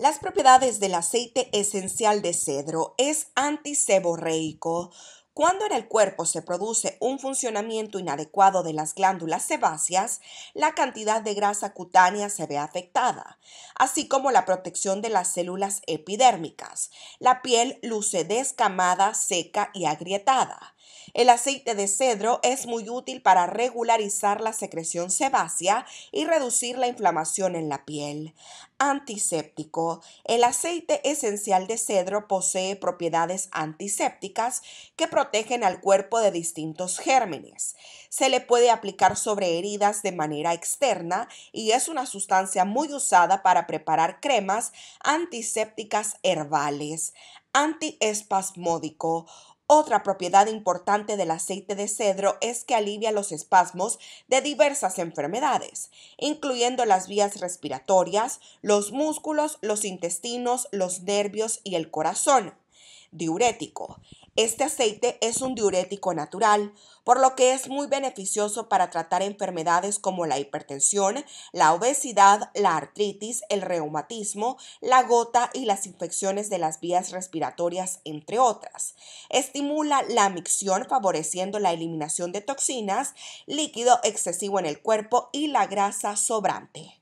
Las propiedades del aceite esencial de cedro es antiseborreico. Cuando en el cuerpo se produce un funcionamiento inadecuado de las glándulas sebáceas, la cantidad de grasa cutánea se ve afectada, así como la protección de las células epidérmicas. La piel luce descamada, seca y agrietada. El aceite de cedro es muy útil para regularizar la secreción sebácea y reducir la inflamación en la piel. Antiséptico. El aceite esencial de cedro posee propiedades antisépticas que protegen al cuerpo de distintos gérmenes. Se le puede aplicar sobre heridas de manera externa y es una sustancia muy usada para preparar cremas antisépticas herbales antiespasmódico. Otra propiedad importante del aceite de cedro es que alivia los espasmos de diversas enfermedades, incluyendo las vías respiratorias, los músculos, los intestinos, los nervios y el corazón. Diurético. Este aceite es un diurético natural, por lo que es muy beneficioso para tratar enfermedades como la hipertensión, la obesidad, la artritis, el reumatismo, la gota y las infecciones de las vías respiratorias, entre otras. Estimula la micción favoreciendo la eliminación de toxinas, líquido excesivo en el cuerpo y la grasa sobrante.